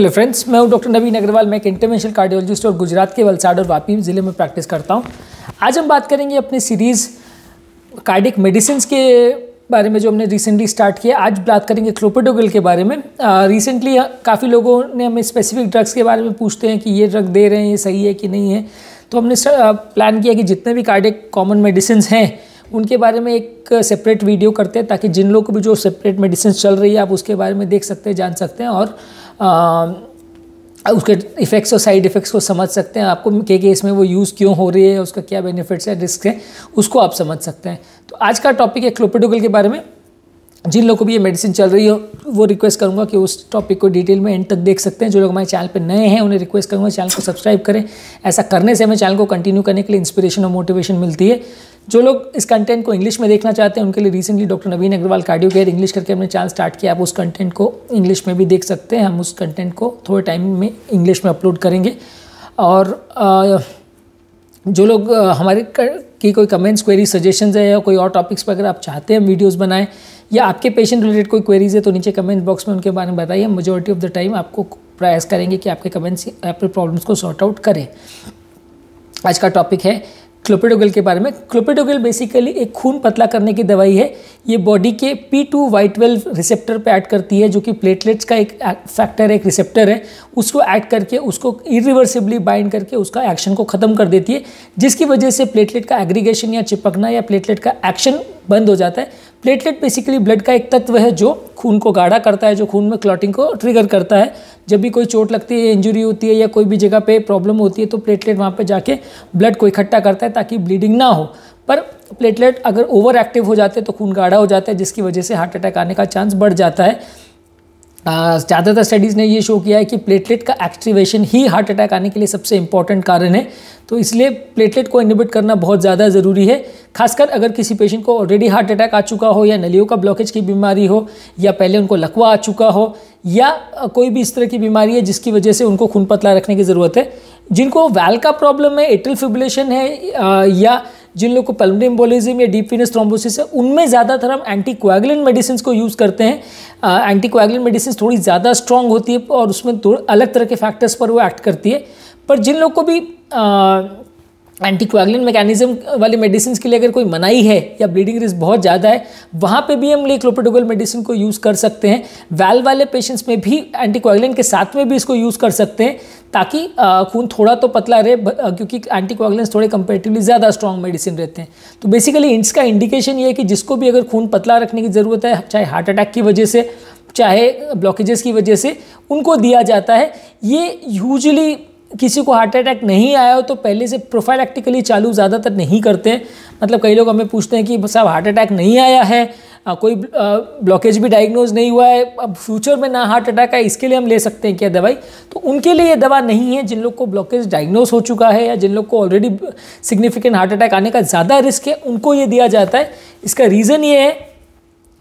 hello friends मैं हूं doctor Naveen Agarwal मैं एक इंटरवेंशनल कार्डियोलॉजिस्ट और गुजरात के वलसाड और वापी ज़िले में प्रैक्टिस करता हूं आज हम बात करेंगे अपनी सीरीज़ कार्डिक मेडिसिन के बारे में जो हमने रिसेंटली स्टार्ट किया आज बात करेंगे क्लोपेडोगल के बारे में रिसेंटली काफ़ी लोगों ने हमें स्पेसिफिक ड्रग्स के बारे में पूछते हैं कि ये ड्रग दे रहे हैं ये सही है कि नहीं है तो हमने प्लान किया कि जितने भी कार्डिक कॉमन मेडिसिन हैं उनके बारे में एक सेपरेट वीडियो करते हैं ताकि जिन लोगों को भी जो सेपरेट मेडिसिन चल रही है आप उसके बारे में देख सकते हैं जान सकते हैं और उसके इफ़ेक्ट्स और साइड इफ़ेक्ट्स को समझ सकते हैं आपको के केस में वो यूज़ क्यों हो रही है उसका क्या बेनिफिट्स है रिस्क है उसको आप समझ सकते हैं तो आज का टॉपिक है क्लोपिडोगल के बारे में जिन लोगों को भी ये मेडिसिन चल रही हो वो रिक्वेस्ट करूँगा कि उस टॉपिक को डिटेल में एंड तक देख सकते हैं जो लोग हमारे चैनल पर नए हैं उन्हें रिक्वेस्ट करूँगा चैनल को सब्सक्राइब करें ऐसा करने से हमें चैनल को कंटिन्यू करने के लिए इंस्पिरेशन और मोटिवेशन मिलती है जो लोग इस कंटेंट को इंग्लिश में देखना चाहते हैं उनके लिए recently doctor Naveen Agarwal cardio care English करके हमने चैनल स्टार्ट किया आप उस कंटेंट को इंग्लिश में भी देख सकते हैं हम उस कंटेंट को थोड़े टाइम में इंग्लिश में अपलोड करेंगे और जो लोग हमारे कि कोई कमेंट्स क्वेरी सजेशंस है या कोई और टॉपिक्स पर अगर आप चाहते हैं वीडियोस बनाएं या आपके पेशेंट रिलेटेड कोई क्वेरीज है तो नीचे कमेंट बॉक्स में उनके बारे में बताइए मेजोरिटी ऑफ द टाइम आपको प्रयास करेंगे कि आपके कमेंट्स आपके प्रॉब्लम्स को सॉर्ट आउट करें आज का टॉपिक है क्लोपेडोगल के बारे में क्लोपेडोगल बेसिकली एक खून पतला करने की दवाई है ये बॉडी के P two Y twelve receptor पे ऐड करती है जो कि प्लेटलेट्स का एक फैक्टर एक रिसेप्टर है उसको ऐड करके उसको इरिवर्सिबली बाइंड करके उसका एक्शन को ख़त्म कर देती है जिसकी वजह से प्लेटलेट का एग्रीगेशन या चिपकना या प्लेटलेट का एक्शन बंद हो जाता है प्लेटलेट बेसिकली ब्लड का एक तत्व है जो खून को गाढ़ा करता है जो खून में क्लॉटिंग को ट्रिगर करता है जब भी कोई चोट लगती है इंजरी होती है या कोई भी जगह पे प्रॉब्लम होती है तो प्लेटलेट वहाँ पे जाके ब्लड को इकट्ठा करता है ताकि ब्लीडिंग ना हो पर प्लेटलेट अगर ओवर एक्टिव हो जाते हैं तो खून गाढ़ा हो जाता है जिसकी वजह से हार्ट अटैक आने का चांस बढ़ जाता है ज़्यादातर स्टडीज़ ने ये शो किया है कि प्लेटलेट का एक्टिवेशन ही हार्ट अटैक आने के लिए सबसे इंपॉर्टेंट कारण है तो इसलिए प्लेटलेट को इनिबिट करना बहुत ज़्यादा ज़रूरी है खासकर अगर किसी पेशेंट को ऑलरेडी हार्ट अटैक आ चुका हो या नलियों का ब्लॉकेज की बीमारी हो या पहले उनको लकवा आ चुका हो या कोई भी इस तरह की बीमारी है जिसकी वजह से उनको खून पतला रखने की ज़रूरत है जिनको वैल का प्रॉब्लम है एटल फिब्रिलेशन है या जिन लोग को पल्मोनरी एम्बोलिज्म या डीप वीनस थ्रोम्बोसिस है उनमें ज़्यादातर हम एंटी कोएगुलेंट मेडिसिन को यूज़ करते हैं एंटी कोएगुलेंट मेडिसिन थोड़ी ज़्यादा स्ट्रांग होती है और उसमें तो अलग तरह के फैक्टर्स पर वो एक्ट करती है पर जिन लोग को भी एंटीक्वागलिन मैकेनिज्म वाले मेडिसिन के लिए अगर कोई मनाही है या ब्लीडिंग रिस्क बहुत ज़्यादा है वहाँ पे भी हम ये मेडिसिन को यूज़ कर सकते हैं वैल वाले पेशेंट्स में भी एंटीक्वागलिन के साथ में भी इसको यूज़ कर सकते हैं ताकि खून थोड़ा तो पतला रहे क्योंकि एंटीक्वागलिन थोड़े कंपेरेटिवली ज़्यादा स्ट्रॉन्ग मेडिसिन रहते हैं तो बेसिकली का इंडिकेशन ये है कि जिसको भी अगर खून पतला रखने की ज़रूरत है चाहे हार्ट अटैक की वजह से चाहे ब्लॉकेजेस की वजह से उनको दिया जाता है ये यूजली किसी को हार्ट अटैक नहीं आया हो तो पहले से प्रोफाइलैक्टिकली चालू ज़्यादातर नहीं करते हैं मतलब कई लोग हमें पूछते हैं कि साहब हार्ट अटैक नहीं आया है आ, कोई ब्लॉकेज भी डायग्नोज नहीं हुआ है अब फ्यूचर में ना हार्ट अटैक है इसके लिए हम ले सकते हैं क्या दवाई तो उनके लिए ये दवा नहीं है जिन लोग को ब्लॉकेज डायग्नोज हो चुका है या जिन लोग को ऑलरेडी सिग्निफिकेंट हार्ट अटैक आने का ज़्यादा रिस्क है उनको ये दिया जाता है इसका रीज़न ये है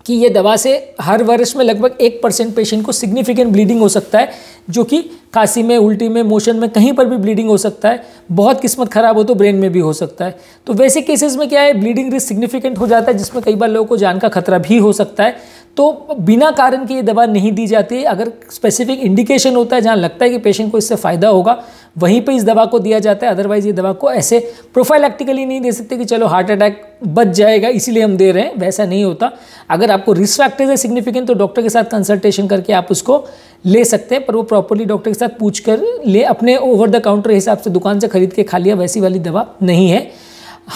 कि ये दवा से हर वर्ष में लगभग एक परसेंट पेशेंट को सिग्निफिकेंट ब्लीडिंग हो सकता है जो कि खांसी में उल्टी में मोशन में कहीं पर भी ब्लीडिंग हो सकता है बहुत किस्मत खराब हो तो ब्रेन में भी हो सकता है तो वैसे केसेस में क्या है ब्लीडिंग रिस्क सिग्निफिकेंट हो जाता है जिसमें कई बार लोगों को जान का खतरा भी हो सकता है तो बिना कारण के ये दवा नहीं दी जाती अगर स्पेसिफिक इंडिकेशन होता है जहाँ लगता है कि पेशेंट को इससे फ़ायदा होगा वहीं पर इस दवा को दिया जाता है अदरवाइज़ ये दवा को ऐसे प्रोफाइलैक्टिकली नहीं दे सकते कि चलो हार्ट अटैक बच जाएगा इसीलिए हम दे रहे हैं वैसा नहीं होता अगर आपको रिस्क फैक्टर्स है सिग्निफिकेंट तो डॉक्टर के साथ कंसल्टेशन करके आप उसको ले सकते हैं पर वो प्रॉपरली डॉक्टर के साथ पूछ कर ले अपने ओवर द काउंटर हिसाब से दुकान से खरीद के खा लिया वैसी वाली दवा नहीं है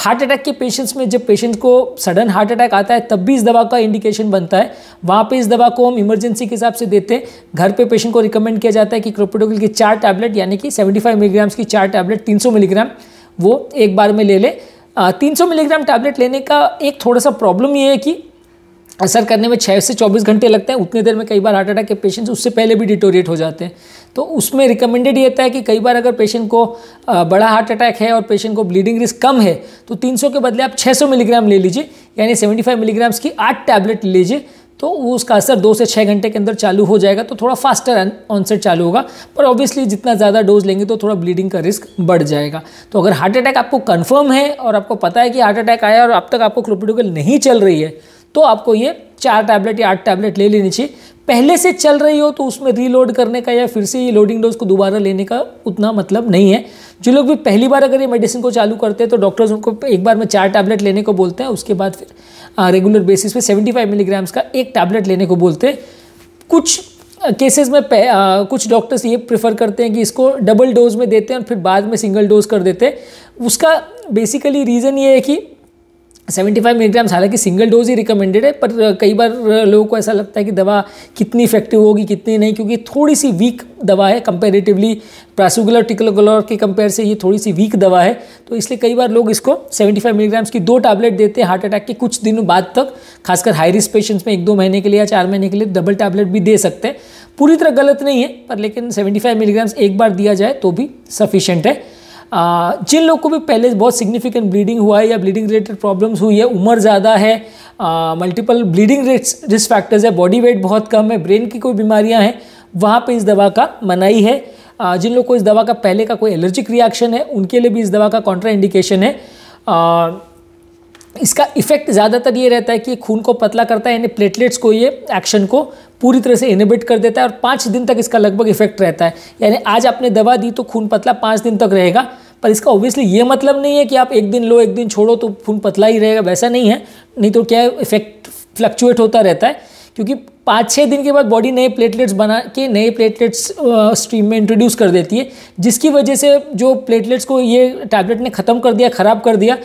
हार्ट अटैक के पेशेंट्स में जब पेशेंट को सडन हार्ट अटैक आता है तब भी इस दवा का इंडिकेशन बनता है वहाँ पे इस दवा को हम इमरजेंसी के हिसाब से देते हैं घर पे पेशेंट को रिकमेंड किया जाता है कि क्रोपोडोगल की चार टैबलेट यानी कि 75 मिलीग्राम्स की चार टैबलेट 300 मिलीग्राम वो एक बार में ले ले तीन मिलीग्राम टैबलेट लेने का एक थोड़ा सा प्रॉब्लम ये है कि असर करने में छः से चौबीस घंटे लगते हैं उतनी देर में कई बार हार्ट अटैक के पेशेंट्स उससे पहले भी डिटोरिएट हो जाते हैं तो उसमें रिकमेंडेड ये होता है कि कई बार अगर पेशेंट को बड़ा हार्ट अटैक है और पेशेंट को ब्लीडिंग रिस्क कम है तो 300 के बदले आप 600 मिलीग्राम ले लीजिए यानी 75 मिलीग्राम्स की आठ टैबलेट लीजिए तो उसका असर दो से छः घंटे के अंदर चालू हो जाएगा तो थोड़ा फास्टर ऑनसेट चालू होगा पर ऑब्वियसली जितना ज़्यादा डोज लेंगे तो थोड़ा ब्लीडिंग का रिस्क बढ़ जाएगा तो अगर हार्ट अटैक आपको कन्फर्म है और आपको पता है कि हार्ट अटैक आया और अब तक आपको क्लोपिडोगल नहीं चल रही है तो आपको ये चार टैबलेट या आठ टैबलेट ले लेनी चाहिए पहले से चल रही हो तो उसमें रीलोड करने का या फिर से ये लोडिंग डोज को दोबारा लेने का उतना मतलब नहीं है जो लोग भी पहली बार अगर ये मेडिसिन को चालू करते हैं तो डॉक्टर्स उनको एक बार में चार टैबलेट लेने को बोलते हैं उसके बाद फिर रेगुलर बेसिस पे 75 मिलीग्राम्स का एक टैबलेट लेने को बोलते हैं कुछ केसेस में आ, कुछ डॉक्टर्स ये प्रेफर करते हैं कि इसको डबल डोज में देते हैं और फिर बाद में सिंगल डोज कर देते हैं उसका बेसिकली रीज़न ये है कि सेवेंटी फाइव मिलीग्राम्स हालांकि सिंगल डोज ही रिकमेंडेड है पर कई बार लोगों को ऐसा लगता है कि दवा कितनी इफेक्टिव होगी कितनी नहीं क्योंकि थोड़ी सी वीक दवा है कंपेरेटिवली प्रासुगुलर टिकलोगुलर के कंपेयर से ये थोड़ी सी वीक दवा है तो इसलिए कई बार लोग इसको 75 मिलीग्राम्स की दो टैबलेट देते हैं हार्ट अटैक के कुछ दिनों बाद तक खासकर हाई रिस्क पेशेंट्स में एक दो महीने के लिए या चार महीने के लिए डबल टैबलेट भी दे सकते हैं पूरी तरह गलत नहीं है पर लेकिन फाइव मिलीग्राम्स एक बार दिया जाए तो भी सफिशेंट है जिन लोग को भी पहले बहुत सिग्निफिकेंट ब्लीडिंग हुआ है या ब्लीडिंग रिलेटेड प्रॉब्लम्स हुई है उम्र ज़्यादा है मल्टीपल ब्लीडिंग रिस्क फैक्टर्स है बॉडी वेट बहुत कम है ब्रेन की कोई बीमारियाँ हैं वहाँ पर इस दवा का मनाही है जिन लोग को इस दवा का पहले का कोई एलर्जिक रिएक्शन है उनके लिए भी इस दवा का कॉन्ट्रा इंडिकेशन है आ, इसका इफेक्ट ज़्यादातर ये रहता है कि खून को पतला करता है यानी प्लेटलेट्स को ये एक्शन को पूरी तरह से इनिबिट कर देता है और पाँच दिन तक इसका लगभग इफेक्ट रहता है यानी आज आपने दवा दी तो खून पतला पाँच दिन तक रहेगा पर इसका ऑब्वियसली ये मतलब नहीं है कि आप एक दिन लो एक दिन छोड़ो तो खून पतला ही रहेगा वैसा नहीं है नहीं तो क्या इफेक्ट फ्लक्चुएट होता रहता है क्योंकि पाँच छः दिन के बाद बॉडी नए प्लेटलेट्स बना के नए प्लेटलेट्स स्ट्रीम में इंट्रोड्यूस कर देती है जिसकी वजह से जो प्लेटलेट्स को ये टैबलेट ने ख़त्म कर दिया ख़राब कर दिया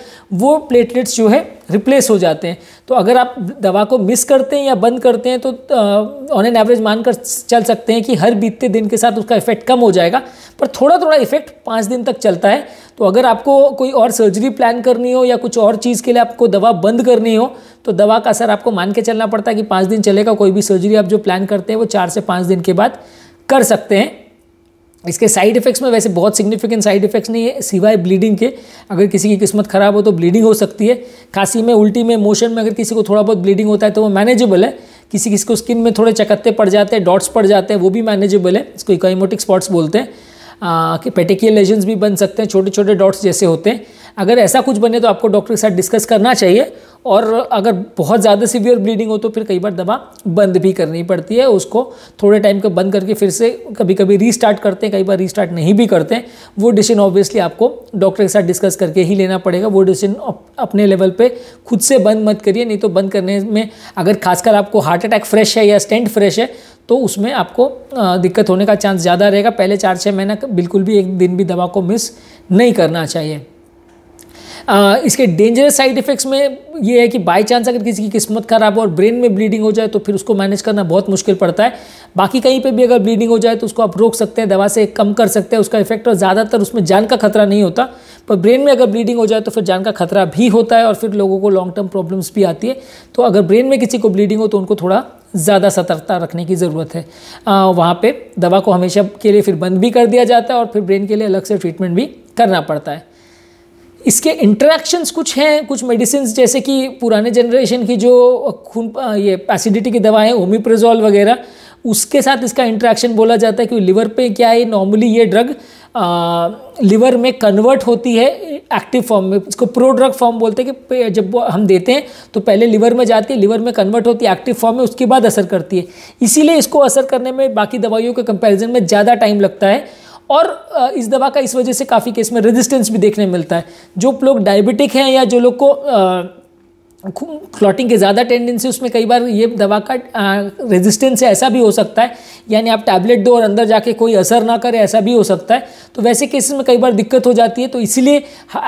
वो प्लेटलेट्स जो है रिप्लेस हो जाते हैं तो अगर आप दवा को मिस करते हैं या बंद करते हैं तो ऑन एन एवरेज मानकर चल सकते हैं कि हर बीतते दिन के साथ उसका इफेक्ट कम हो जाएगा पर थोड़ा थोड़ा इफेक्ट पाँच दिन तक चलता है तो अगर आपको कोई और सर्जरी प्लान करनी हो या कुछ और चीज़ के लिए आपको दवा बंद करनी हो तो दवा का असर आपको मान के चलना पड़ता है कि पाँच दिन चलेगा कोई भी सर्जरी आप जो प्लान करते हैं वो चार से पाँच दिन के बाद कर सकते हैं इसके साइड इफ़ेक्ट्स में वैसे बहुत सिग्निफिकेंट साइड इफ़ेक्ट्स नहीं है सिवाय ब्लीडिंग के अगर किसी की किस्मत ख़राब हो तो ब्लीडिंग हो सकती है खांसी में उल्टी में मोशन में अगर किसी को थोड़ा बहुत ब्लीडिंग होता है तो वो मैनेजेबल है किसी किसी को स्किन में थोड़े चकत्ते पड़ जाते हैं डॉट्स पड़ जाते हैं वो भी मैनेजेबल है इसको इकोमोटिक स्पॉट्स बोलते हैं कि पेटिकियल लेजेंस भी बन सकते हैं छोटे छोटे डॉट्स जैसे होते हैं अगर ऐसा कुछ बने तो आपको डॉक्टर के साथ डिस्कस करना चाहिए और अगर बहुत ज़्यादा सीवियर ब्लीडिंग हो तो फिर कई बार दवा बंद भी करनी पड़ती है उसको थोड़े टाइम का बंद करके फिर से कभी कभी रीस्टार्ट करते हैं कई बार रीस्टार्ट नहीं भी करते हैं वो डिसीजन ऑब्वियसली आपको डॉक्टर के साथ डिस्कस करके ही लेना पड़ेगा वो डिसीजन अपने लेवल पे खुद से बंद मत करिए नहीं तो बंद करने में अगर खासकर आपको हार्ट अटैक फ्रेश है या स्टेंट फ्रेश है तो उसमें आपको दिक्कत होने का चांस ज़्यादा रहेगा पहले चार छः महीना बिल्कुल भी एक दिन भी दवा को मिस नहीं करना चाहिए आ, इसके डेंजरस साइड इफ़ेक्ट्स में ये है कि बाई चांस अगर किसी की किस्मत ख़राब हो और ब्रेन में ब्लीडिंग हो जाए तो फिर उसको मैनेज करना बहुत मुश्किल पड़ता है बाकी कहीं पे भी अगर ब्लीडिंग हो जाए तो उसको आप रोक सकते हैं दवा से कम कर सकते हैं उसका इफेक्ट और ज़्यादातर उसमें जान का खतरा नहीं होता पर ब्रेन में अगर ब्लीडिंग हो जाए तो फिर जान का खतरा भी होता है और फिर लोगों को लॉन्ग टर्म प्रॉब्लम्स भी आती है तो अगर ब्रेन में किसी को ब्लीडिंग हो तो उनको थोड़ा ज़्यादा सतर्कता रखने की ज़रूरत है वहाँ पे दवा को हमेशा के लिए फिर बंद भी कर दिया जाता है और फिर ब्रेन के लिए अलग से ट्रीटमेंट भी करना पड़ता है इसके इंटरेक्शंस कुछ हैं कुछ मेडिसिन जैसे कि पुराने जनरेशन की जो खून ये एसिडिटी की दवाएं होमीप्रेजोल वगैरह उसके साथ इसका इंट्रैक्शन बोला जाता है कि लिवर पे क्या है नॉर्मली ये ड्रग लिवर में कन्वर्ट होती है एक्टिव फॉर्म में इसको प्रो ड्रग फॉर्म बोलते हैं कि जब हम देते हैं तो पहले लिवर में जाती है लिवर में कन्वर्ट होती है एक्टिव फॉर्म में उसके बाद असर करती है इसीलिए इसको असर करने में बाकी दवाइयों के कंपेरिजन में ज़्यादा टाइम लगता है और इस दवा का इस वजह से काफ़ी केस में रेजिस्टेंस भी देखने मिलता है जो लोग डायबिटिक हैं या जो लोग को आ, क्लॉटिंग की ज़्यादा टेंडेंसी उसमें कई बार ये दवा का रेजिस्टेंस है ऐसा भी हो सकता है यानी आप टैबलेट दो और अंदर जाके कोई असर ना करे ऐसा भी हो सकता है तो वैसे केसेस में कई बार दिक्कत हो जाती है तो इसीलिए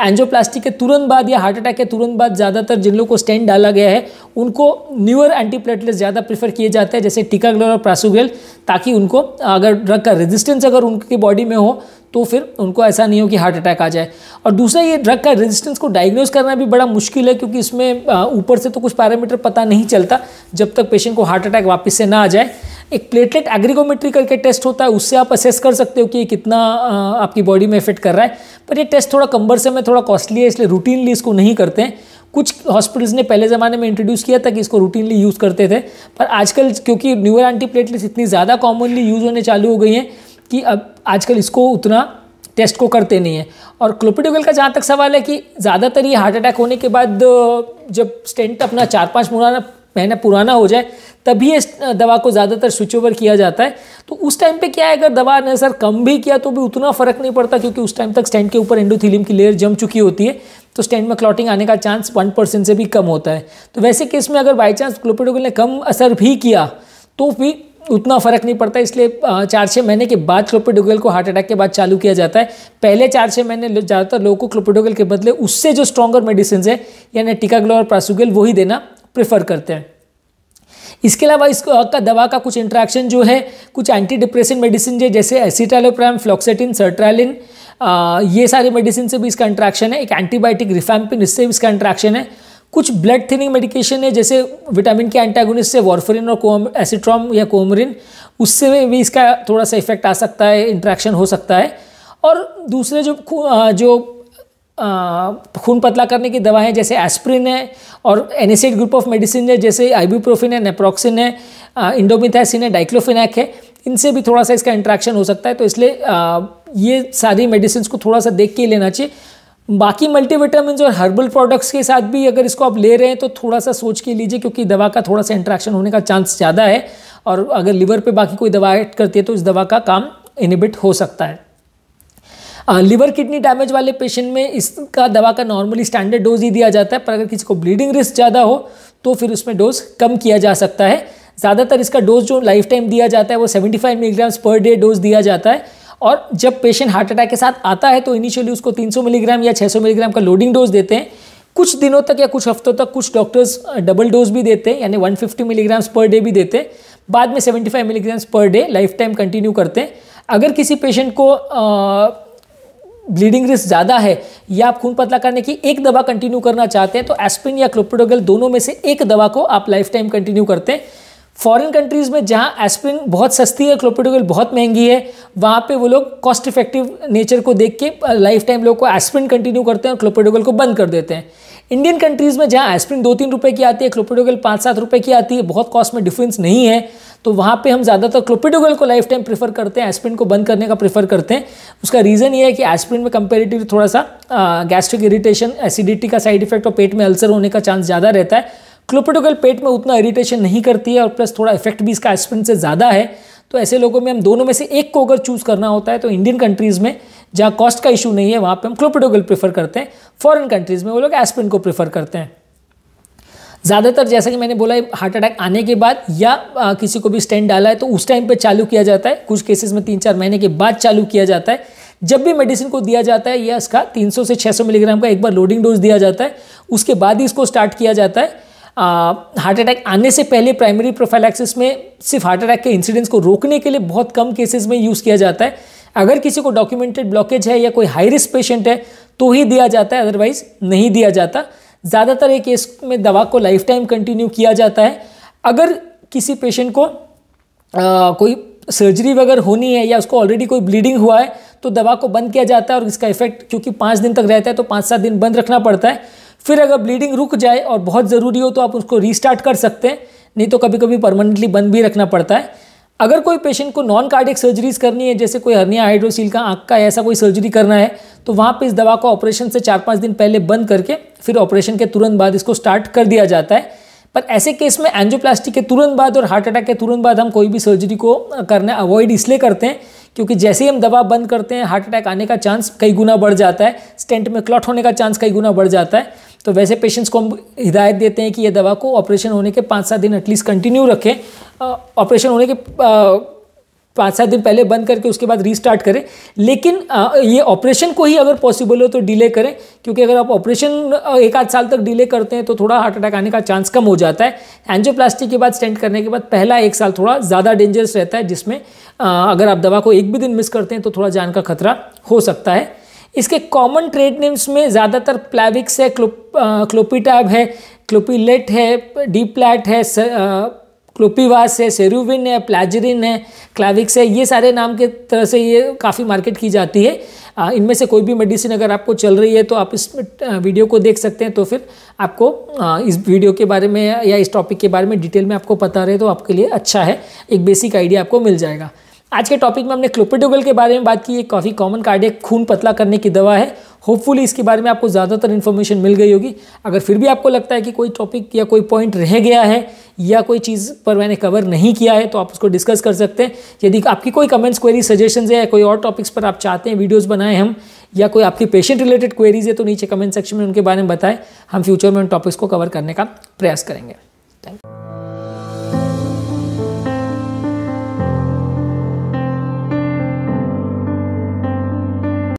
एंजोप्लास्टिक के तुरंत बाद या हार्ट अटैक के तुरंत बाद ज़्यादातर जिन लोगों को स्टैंड डाला गया है उनको न्यूअर एंटीप्लेटलेट्स ज़्यादा प्रीफर किए जाते हैं जैसे टीकाग्लोर और प्रासुगेल ताकि उनको अगर ड्रग का रेजिस्टेंस अगर उनकी बॉडी में हो तो फिर उनको ऐसा नहीं हो कि हार्ट अटैक आ जाए और दूसरा ये ड्रग का रेजिस्टेंस को डायग्नोज करना भी बड़ा मुश्किल है क्योंकि इसमें ऊपर से तो कुछ पैरामीटर पता नहीं चलता जब तक पेशेंट को हार्ट अटैक वापस से ना आ जाए एक प्लेटलेट एग्रीगोमेट्री करके टेस्ट होता है उससे आप असेस कर सकते हो कि ये कितना आपकी बॉडी में इफेक्ट कर रहा है पर ये टेस्ट थोड़ा से में थोड़ा कॉस्टली है इसलिए रूटीनली इसको नहीं करते हैं कुछ हॉस्पिटल्स ने पहले ज़माने में इंट्रोड्यूस किया था कि इसको रूटीनली यूज़ करते थे पर आजकल क्योंकि न्यूअर एंटीप्लेटलेट्स इतनी ज़्यादा कॉमनली यूज़ होने चालू हो गई हैं कि अब आजकल इसको उतना टेस्ट को करते नहीं है और क्लोपिडोगल का जहाँ तक सवाल है कि ज़्यादातर ये हार्ट अटैक होने के बाद जब स्टेंट अपना चार पाँच मुराना महीना पुराना हो जाए तभी इस दवा को ज़्यादातर स्विच ओवर किया जाता है तो उस टाइम पे क्या है अगर दवा ने सर कम भी किया तो भी उतना फ़र्क नहीं पड़ता क्योंकि उस टाइम तक स्टैंड के ऊपर एंडोथीलियम की लेयर जम चुकी होती है तो स्टैंड में क्लॉटिंग आने का चांस वन परसेंट से भी कम होता है तो वैसे केस में अगर बाई चांस क्लोपिडोगल ने कम असर भी किया तो भी उतना फ़र्क नहीं पड़ता इसलिए चार छः महीने के बाद क्लोपिडोगल को हार्ट अटैक के बाद चालू किया जाता है पहले चार छः महीने ज़्यादातर लोगों को क्लोपिडोगल के बदले उससे जो स्ट्रॉगर मेडिसिन है यानी टिकाग्लो और प्रासुगल वही देना प्रेफर करते हैं इसके अलावा इस का दवा का कुछ इंट्रैक्शन जो है कुछ एंटी डिप्रेशन मेडिसिन जैसे एसिटालोप्राम फ्लॉक्सेटिन सर्ट्रालिन ये सारे मेडिसिन से भी इसका इंट्रैक्शन है एक एंटीबायोटिक रिफैम्पिन इससे भी इसका इंट्रैक्शन है कुछ ब्लड थिनिंग मेडिकेशन है जैसे विटामिन के एंटागोनिस से वॉर्फरिन और कोम एसिट्रॉम या कोमरिन उससे भी इसका थोड़ा सा इफेक्ट आ सकता है इंट्रैक्शन हो सकता है और दूसरे जो जो खून पतला करने की दवाएं जैसे एस्प्रिन है और एनिसेट ग्रुप ऑफ मेडिसिन है जैसे आईबीप्रोफिन है नेप्रोक्सिन है इंडोमिथासिन है डाइक्लोफिनैक है इनसे भी थोड़ा सा इसका इंट्रैक्शन हो सकता है तो इसलिए ये सारी मेडिसिन को थोड़ा सा देख के लेना चाहिए बाकी मल्टीविटामिन और हर्बल प्रोडक्ट्स के साथ भी अगर इसको आप ले रहे हैं तो थोड़ा सा सोच के लीजिए क्योंकि दवा का थोड़ा सा इंट्रैक्शन होने का चांस ज़्यादा है और अगर लीवर पे बाकी कोई दवा ऐड करती है तो इस दवा का काम इनिबिट हो सकता है लीवर किडनी डैमेज वाले पेशेंट में इसका दवा का नॉर्मली स्टैंडर्ड डोज ही दिया जाता है पर अगर किसी को ब्लीडिंग रिस्क ज़्यादा हो तो फिर उसमें डोज कम किया जा सकता है ज़्यादातर इसका डोज जो लाइफ टाइम दिया जाता है वो 75 मिलीग्राम्स पर डे डोज दिया जाता है और जब पेशेंट हार्ट अटैक के साथ आता है तो इनिशियली उसको 300 मिलीग्राम या 600 मिलीग्राम का लोडिंग डोज देते हैं कुछ दिनों तक या कुछ हफ्तों तक कुछ डॉक्टर्स डबल डोज भी देते हैं यानी 150 मिलीग्राम्स पर डे भी देते हैं बाद में 75 milligrams per day life time continue करते हैं अगर किसी पेशेंट को ब्लीडिंग रिस्क ज़्यादा है या आप खून पतला करने की एक दवा कंटिन्यू करना चाहते हैं तो एस्पिन या क्लोप्रोडोगल दोनों में से एक दवा को आप लाइफ टाइम कंटिन्यू करते हैं फॉरेन कंट्रीज़ में जहाँ एस्प्रिन बहुत सस्ती है क्लोपिडोगल बहुत महंगी है वहाँ पे वो लोग कॉस्ट इफेक्टिव नेचर को देख के लाइफ टाइम लोग को एस्प्रिन कंटिन्यू करते हैं और क्लोपिडोगल को बंद कर देते हैं इंडियन कंट्रीज़ में जहाँ एस्प्रिन दो तीन रुपये की आती है क्लोपिडोगल पाँच सात रुपये की आती है बहुत कॉस्ट में डिफरेंस नहीं है तो वहाँ पे हम ज़्यादातर क्लोपिडोगल को लाइफ टाइम प्रीफर करते हैं एस्प्रिन को बंद करने का प्रीफर करते हैं उसका रीज़न ये है कि एस्प्रिन में कंपेरेटिवली थोड़ा सा गैस्ट्रिक इरिटेशन एसिडिटी का साइड इफेक्ट और पेट में अल्सर होने का चांस ज़्यादा रहता है क्लोपेटोकल पेट में उतना इरिटेशन नहीं करती है और प्लस थोड़ा इफेक्ट भी इसका एस्पिरिन से ज़्यादा है तो ऐसे लोगों में हम दोनों में से एक को अगर चूज़ करना होता है तो इंडियन कंट्रीज़ में जहाँ कॉस्ट का इशू नहीं है वहाँ पर हम क्लोपेटोकल प्रीफर करते हैं फॉरन कंट्रीज़ में वो लोग एस्पिरिन को प्रीफर करते हैं ज़्यादातर जैसा कि मैंने बोला हार्ट अटैक आने के बाद या आ, किसी को भी स्टैंड डाला है तो उस टाइम पे चालू किया जाता है कुछ केसेस में तीन चार महीने के बाद चालू किया जाता है जब भी मेडिसिन को दिया जाता है या इसका 300 से 600 मिलीग्राम का एक बार लोडिंग डोज दिया जाता है उसके बाद ही इसको स्टार्ट किया जाता है हार्ट अटैक आने से पहले प्राइमरी प्रोफाइलैक्सिस में सिर्फ हार्ट अटैक के इंसिडेंस को रोकने के लिए बहुत कम केसेस में यूज़ किया जाता है अगर किसी को डॉक्यूमेंटेड ब्लॉकेज है या कोई हाई रिस्क पेशेंट है तो ही दिया जाता है अदरवाइज नहीं दिया जाता ज़्यादातर एक केस में दवा को लाइफ टाइम कंटिन्यू किया जाता है अगर किसी पेशेंट को आ, कोई सर्जरी वगैरह होनी है या उसको ऑलरेडी कोई ब्लीडिंग हुआ है तो दवा को बंद किया जाता है और इसका इफेक्ट क्योंकि पाँच दिन तक रहता है तो पाँच सात दिन बंद रखना पड़ता है फिर अगर ब्लीडिंग रुक जाए और बहुत ज़रूरी हो तो आप उसको रीस्टार्ट कर सकते हैं नहीं तो कभी कभी परमानेंटली बंद भी रखना पड़ता है अगर कोई पेशेंट को नॉन कार्डिक सर्जरीज करनी है जैसे कोई हर्निया हाइड्रोसील का आँख का ऐसा कोई सर्जरी करना है तो वहाँ पर इस दवा को ऑपरेशन से चार पाँच दिन पहले बंद करके फिर ऑपरेशन के तुरंत बाद इसको स्टार्ट कर दिया जाता है पर ऐसे केस में एंजोप्लास्टिक के तुरंत बाद और हार्ट अटैक के तुरंत बाद हम कोई भी सर्जरी को करना अवॉइड इसलिए करते हैं क्योंकि जैसे ही हम दवा बंद करते हैं हार्ट अटैक आने का चांस कई गुना बढ़ जाता है स्टेंट में क्लॉट होने का चांस कई गुना बढ़ जाता है तो वैसे पेशेंट्स को हम हिदायत देते हैं कि यह दवा को ऑपरेशन होने के पाँच सात दिन एटलीस्ट कंटिन्यू रखें ऑपरेशन होने के पाँच सात दिन पहले बंद करके उसके बाद रीस्टार्ट करें लेकिन आ, ये ऑपरेशन को ही अगर पॉसिबल हो तो डिले करें क्योंकि अगर आप ऑपरेशन एक आध साल तक डिले करते हैं तो थोड़ा हार्ट अटैक आने का चांस कम हो जाता है एंजियोप्लास्टी के बाद स्टेंट करने के बाद पहला एक साल थोड़ा ज़्यादा डेंजरस रहता है जिसमें आ, अगर आप दवा को एक भी दिन मिस करते हैं तो थोड़ा जान का खतरा हो सकता है इसके कॉमन ट्रेड नेम्स में ज़्यादातर प्लाविक्स है क्लो क्लोपीटाब है क्लोपीलेट है डीप्लैट है स, आ, क्लोपीवास है सेरुविन है प्लाजरिन है क्लाविक्स है ये सारे नाम के तरह से ये काफ़ी मार्केट की जाती है इनमें से कोई भी मेडिसिन अगर आपको चल रही है तो आप इस वीडियो को देख सकते हैं तो फिर आपको इस वीडियो के बारे में या इस टॉपिक के बारे में डिटेल में आपको पता रहे तो आपके लिए अच्छा है एक बेसिक आइडिया आपको मिल जाएगा आज के टॉपिक में हमने क्लोपिडोगल के बारे में बात की एक काफ़ी कॉमन कार्डियक खून पतला करने की दवा है होपफुली इसके बारे में आपको ज़्यादातर इन्फॉर्मेशन मिल गई होगी अगर फिर भी आपको लगता है कि कोई टॉपिक या कोई पॉइंट रह गया है या कोई चीज़ पर मैंने कवर नहीं किया है तो आप उसको डिस्कस कर सकते हैं यदि आपकी कोई कमेंट्स क्वेरी सजेशन है या कोई और टॉपिक्स पर आप चाहते हैं वीडियोज़ बनाएं हम या कोई आपकी पेशेंट रिलेटेड क्वेरीज है तो नीचे कमेंट सेक्शन में उनके बारे में बताएं हम फ्यूचर में उन टॉपिक्स को कवर करने का प्रयास करेंगे थैंक यू